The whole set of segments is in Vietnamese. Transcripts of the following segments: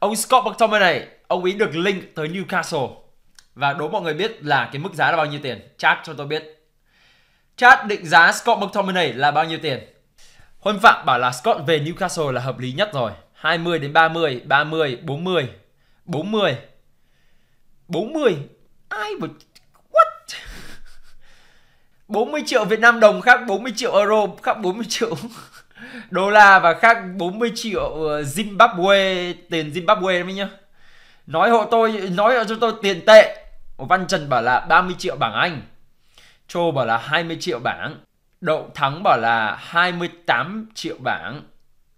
Ông Scott McTominay, ông ấy được link tới Newcastle. Và đố mọi người biết là cái mức giá là bao nhiêu tiền? Chat cho tôi biết. Chat định giá Scott McTominay là bao nhiêu tiền? Huân Phạm bảo là Scott về Newcastle là hợp lý nhất rồi. 20 đến 30, 30, 40, 40. 40. Ai mà what? 40 triệu Việt Nam đồng khác 40 triệu euro khác 40 triệu đô la và khác 40 triệu ờ, Zimbabwe tiền Zimbabwe đấy nhá nói hộ tôi nói cho tôi tiền tệ Văn Trần bảo là 30 triệu bảng Anh Châu bảo là 20 triệu bảng Đậu Thắng bảo là 28 triệu bảng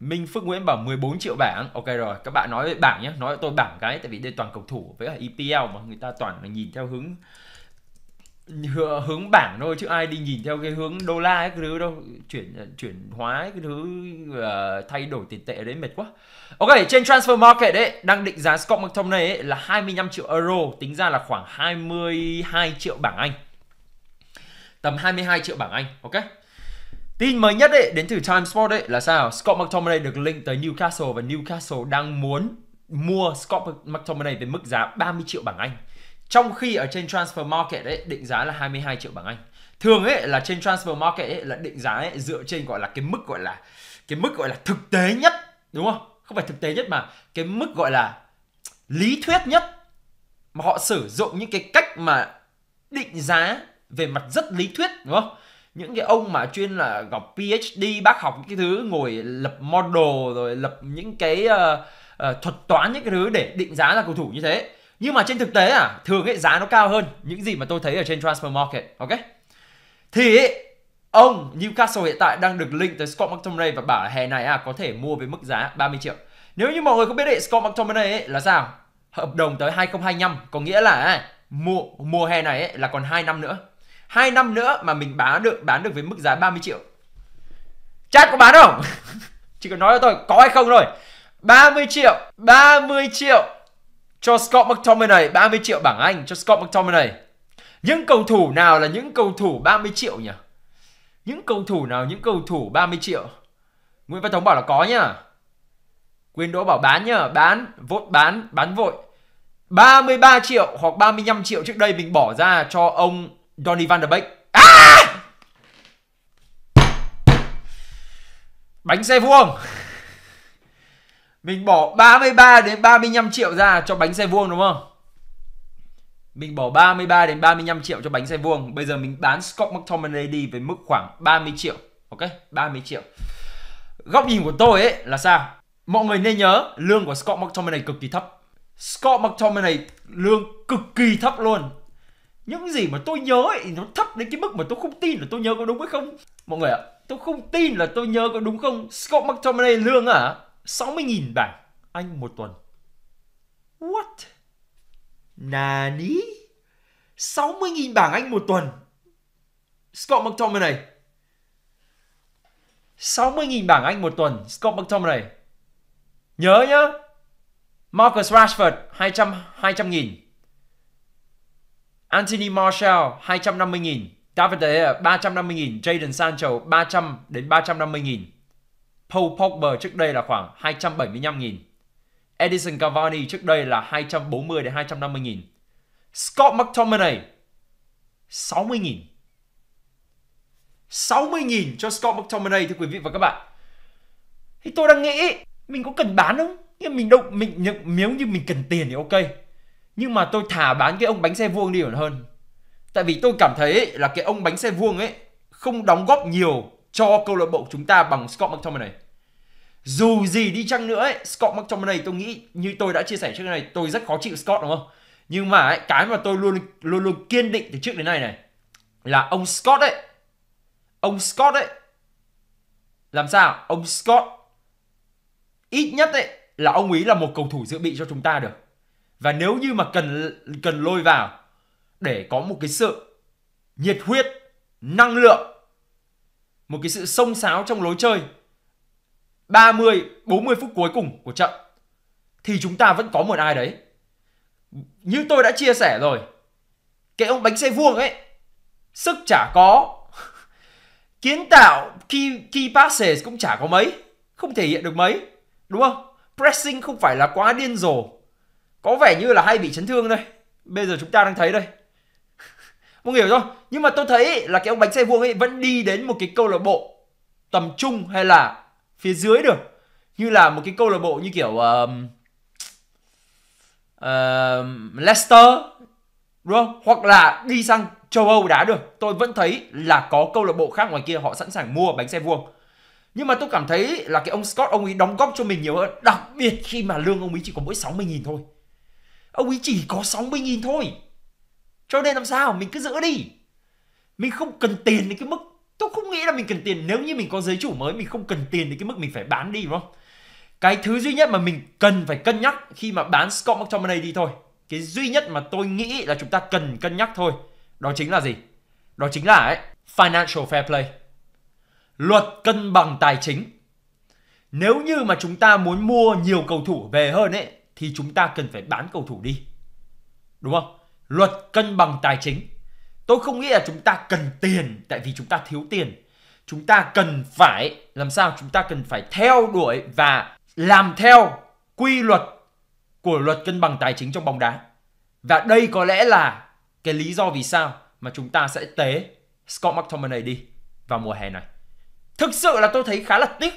Minh Phước Nguyễn bảo 14 triệu bảng Ok rồi, các bạn nói về bảng nhé Nói tôi bảng cái, tại vì đây toàn cầu thủ Với ở EPL mà người ta toàn là nhìn theo hướng hướng bảng thôi chứ ai đi nhìn theo cái hướng đô la ấy, cái thứ đâu chuyển chuyển hóa ấy, cái thứ uh, thay đổi tiền tệ đấy mệt quá. Ok, trên transfer market đấy đang định giá Scott McTominay ấy là 25 triệu euro, tính ra là khoảng 22 triệu bảng Anh. Tầm 22 triệu bảng Anh, ok? Tin mới nhất đấy đến từ Times Sport ấy là sao? Scott McTominay được link tới Newcastle và Newcastle đang muốn mua Scott McTominay với mức giá 30 triệu bảng Anh trong khi ở trên transfer market ấy định giá là 22 triệu bảng Anh thường ấy là trên transfer market ấy là định giá ấy, dựa trên gọi là cái mức gọi là cái mức gọi là thực tế nhất đúng không không phải thực tế nhất mà cái mức gọi là lý thuyết nhất mà họ sử dụng những cái cách mà định giá về mặt rất lý thuyết đúng không những cái ông mà chuyên là học PhD bác học những cái thứ ngồi lập model rồi lập những cái uh, uh, thuật toán những cái thứ để định giá ra cầu thủ như thế nhưng mà trên thực tế à thường ấy giá nó cao hơn những gì mà tôi thấy ở trên transfer market ok thì ấy, ông Newcastle hiện tại đang được link tới Scott McTominay và bảo là hè này à có thể mua với mức giá 30 triệu nếu như mọi người có biết đấy Scott McTominay ấy là sao hợp đồng tới 2025 có nghĩa là ấy, mùa mùa hè này ấy, là còn 2 năm nữa 2 năm nữa mà mình bán được bán được với mức giá 30 triệu chat có bán không chỉ cần nói cho tôi có hay không rồi 30 triệu 30 triệu cho Scott McTominay 30 triệu bảng Anh cho Scott McTominay. Những cầu thủ nào là những cầu thủ 30 triệu nhỉ? Những cầu thủ nào những cầu thủ 30 triệu? Nguyễn Văn Thống bảo là có nhá. Quyên Đỗ bảo bán nhá, bán, vốt bán, bán vội. 33 triệu hoặc 35 triệu trước đây mình bỏ ra cho ông Donny van der Beek. À! Bánh xe vuông. Mình bỏ 33 đến 35 triệu ra cho bánh xe vuông đúng không? Mình bỏ 33 đến 35 triệu cho bánh xe vuông. Bây giờ mình bán Scott McTominay đi với mức khoảng 30 triệu. Ok, 30 triệu. Góc nhìn của tôi ấy là sao? Mọi người nên nhớ lương của Scott McTominay cực kỳ thấp. Scott McTominay lương cực kỳ thấp luôn. Những gì mà tôi nhớ ấy nó thấp đến cái mức mà tôi không tin là tôi nhớ có đúng hay không. Mọi người ạ, tôi không tin là tôi nhớ có đúng không? Scott McTominay lương à? 60.000 bảng Anh một tuần. What? Nani? 60.000 bảng Anh một tuần. Scott McTominay. 60.000 bảng Anh một tuần. Scott McTominay. Nhớ nhá. Marcus Rashford 200 200 nghìn. Anthony Marshall 250 nghìn. David De Gea 350 nghìn. Jadon Sancho 300 đến 350 nghìn. Paul Pogba trước đây là khoảng 275.000. Edison Cavani trước đây là 240 đến 250.000. Scott McTominay 60.000. 60.000 cho Scott McTominay thưa quý vị và các bạn. Thì tôi đang nghĩ mình có cần bán không? Nhưng mình đâu mình nhận nếu như mình cần tiền thì ok. Nhưng mà tôi thả bán cái ông bánh xe vuông đi còn hơn. Tại vì tôi cảm thấy là cái ông bánh xe vuông ấy không đóng góp nhiều cho câu lạc bộ chúng ta bằng Scott McTominay dù gì đi chăng nữa ấy, Scott McTominay tôi nghĩ như tôi đã chia sẻ trước này tôi rất khó chịu Scott đúng không nhưng mà ấy, cái mà tôi luôn luôn luôn kiên định từ trước đến nay này là ông Scott ấy ông Scott ấy làm sao ông Scott ít nhất ấy là ông ấy là một cầu thủ dự bị cho chúng ta được và nếu như mà cần cần lôi vào để có một cái sự nhiệt huyết năng lượng một cái sự xông xáo trong lối chơi 30, 40 phút cuối cùng của trận thì chúng ta vẫn có một ai đấy. Như tôi đã chia sẻ rồi, cái ông bánh xe vuông ấy, sức chả có, kiến tạo key, key passes cũng chả có mấy, không thể hiện được mấy, đúng không? Pressing không phải là quá điên rồ, có vẻ như là hay bị chấn thương đây. Bây giờ chúng ta đang thấy đây. Mọi hiểu không? Nhưng mà tôi thấy là cái ông bánh xe vuông ấy vẫn đi đến một cái câu lạc bộ tầm trung hay là phía dưới được như là một cái câu lạc bộ như kiểu uh, uh, Leicester đúng không? Hoặc là đi sang châu Âu đá được. Tôi vẫn thấy là có câu lạc bộ khác ngoài kia họ sẵn sàng mua bánh xe vuông. Nhưng mà tôi cảm thấy là cái ông Scott ông ấy đóng góp cho mình nhiều hơn, đặc biệt khi mà lương ông ấy chỉ có mỗi 60.000 thôi. Ông ấy chỉ có 60.000 thôi. Cho nên làm sao mình cứ giữ đi. Mình không cần tiền đến cái mức tôi không nghĩ là mình cần tiền nếu như mình có giới chủ mới mình không cần tiền đến cái mức mình phải bán đi đúng không cái thứ duy nhất mà mình cần phải cân nhắc khi mà bán Scott McTominay đi thôi cái duy nhất mà tôi nghĩ là chúng ta cần cân nhắc thôi đó chính là gì đó chính là ấy, financial fair play luật cân bằng tài chính nếu như mà chúng ta muốn mua nhiều cầu thủ về hơn ấy thì chúng ta cần phải bán cầu thủ đi đúng không luật cân bằng tài chính Tôi không nghĩ là chúng ta cần tiền tại vì chúng ta thiếu tiền. Chúng ta cần phải làm sao? Chúng ta cần phải theo đuổi và làm theo quy luật của luật cân bằng tài chính trong bóng đá. Và đây có lẽ là cái lý do vì sao mà chúng ta sẽ tế Scott McTominay đi vào mùa hè này. Thực sự là tôi thấy khá là tiếc.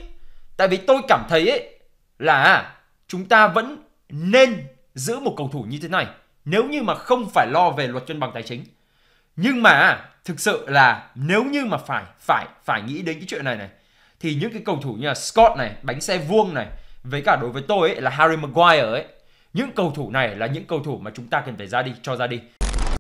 Tại vì tôi cảm thấy ấy, là chúng ta vẫn nên giữ một cầu thủ như thế này nếu như mà không phải lo về luật cân bằng tài chính nhưng mà thực sự là nếu như mà phải phải phải nghĩ đến cái chuyện này này thì những cái cầu thủ như là Scott này, bánh xe vuông này với cả đối với tôi ấy là Harry Maguire ấy những cầu thủ này là những cầu thủ mà chúng ta cần phải ra đi cho ra đi